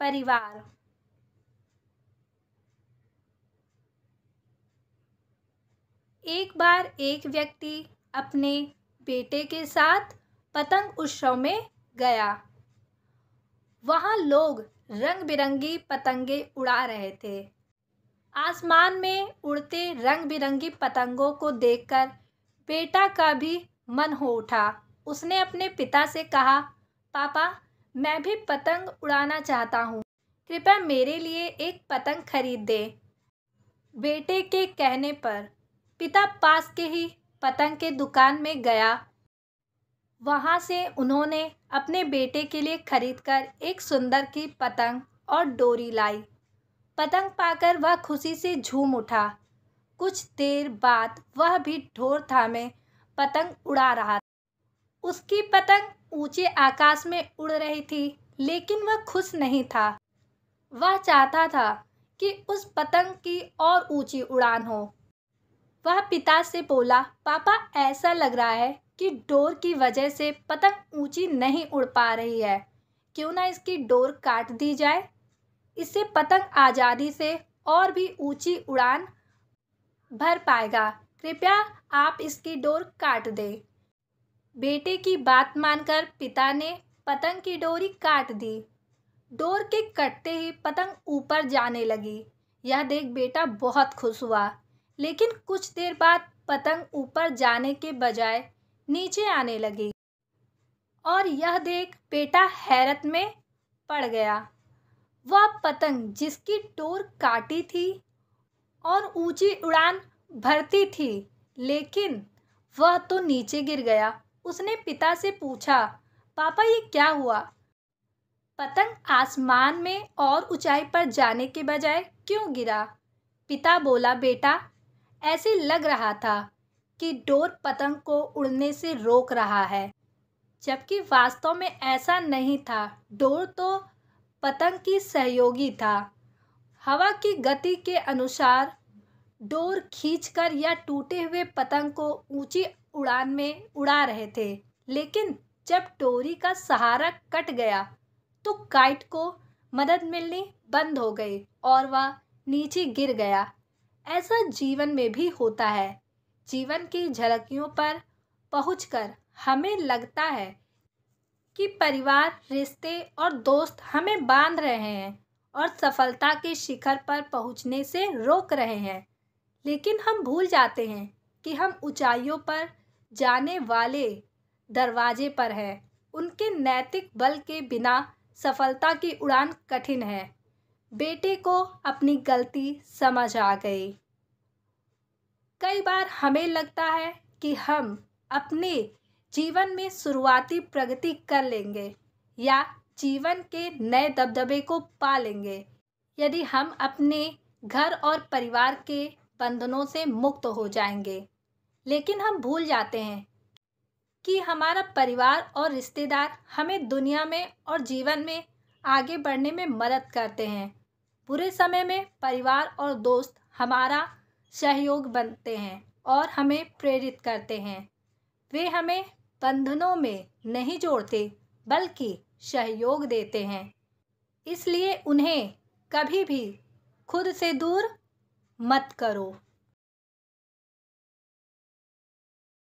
परिवार एक बार एक व्यक्ति अपने बेटे के साथ पतंग उत्सव में गया वहाँ लोग रंग बिरंगी पतंगे उड़ा रहे थे आसमान में उड़ते रंग बिरंगी पतंगों को देखकर बेटा का भी मन हो उठा उसने अपने पिता से कहा पापा मैं भी पतंग उड़ाना चाहता हूँ कृपया मेरे लिए एक पतंग खरीद दे बेटे के कहने पर पिता पास के ही पतंग के दुकान में गया वहाँ से उन्होंने अपने बेटे के लिए खरीदकर एक सुंदर की पतंग और डोरी लाई पतंग पाकर वह खुशी से झूम उठा कुछ देर बाद वह भी ढोर थामे पतंग उड़ा रहा था उसकी पतंग ऊंचे आकाश में उड़ रही थी लेकिन वह खुश नहीं था वह चाहता था कि उस पतंग की और ऊंची उड़ान हो वह पिता से बोला पापा ऐसा लग रहा है कि डोर की वजह से पतंग ऊंची नहीं उड़ पा रही है क्यों ना इसकी डोर काट दी जाए इससे पतंग आज़ादी से और भी ऊंची उड़ान भर पाएगा कृपया आप इसकी डोर काट दें बेटे की बात मानकर पिता ने पतंग की डोरी काट दी डोर के कटते ही पतंग ऊपर जाने लगी यह देख बेटा बहुत खुश हुआ लेकिन कुछ देर बाद पतंग ऊपर जाने के बजाय नीचे आने लगी और यह देख बेटा हैरत में पड़ गया वह पतंग जिसकी डोर काटी थी और ऊंची उड़ान भरती थी लेकिन वह तो नीचे गिर गया उसने पिता से पूछा पापा ये क्या हुआ पतंग आसमान में और ऊंचाई पर जाने के बजाय क्यों गिरा पिता बोला बेटा ऐसे लग रहा था कि डोर पतंग को उड़ने से रोक रहा है जबकि वास्तव में ऐसा नहीं था डोर तो पतंग की सहयोगी था हवा की गति के अनुसार डोर खींचकर या टूटे हुए पतंग को ऊंची उड़ान में उड़ा रहे थे लेकिन जब डोरी का सहारा कट गया तो काइट को मदद मिलनी बंद हो गई और वह नीचे गिर गया ऐसा जीवन में भी होता है जीवन की झलकियों पर पहुंचकर हमें लगता है कि परिवार रिश्ते और दोस्त हमें बांध रहे हैं और सफलता के शिखर पर पहुंचने से रोक रहे हैं लेकिन हम भूल जाते हैं कि हम ऊंचाइयों पर जाने वाले दरवाजे पर हैं उनके नैतिक बल के बिना सफलता की उड़ान कठिन है बेटे को अपनी गलती समझ आ गई कई बार हमें लगता है कि हम अपने जीवन में शुरुआती प्रगति कर लेंगे या जीवन के नए दबदबे को पा लेंगे यदि हम अपने घर और परिवार के बंधनों से मुक्त हो जाएंगे लेकिन हम भूल जाते हैं कि हमारा परिवार और रिश्तेदार हमें दुनिया में और जीवन में आगे बढ़ने में मदद करते हैं बुरे समय में परिवार और दोस्त हमारा सहयोग बनते हैं और हमें प्रेरित करते हैं वे हमें बंधनों में नहीं जोड़ते बल्कि सहयोग देते हैं इसलिए उन्हें कभी भी खुद से दूर मत करो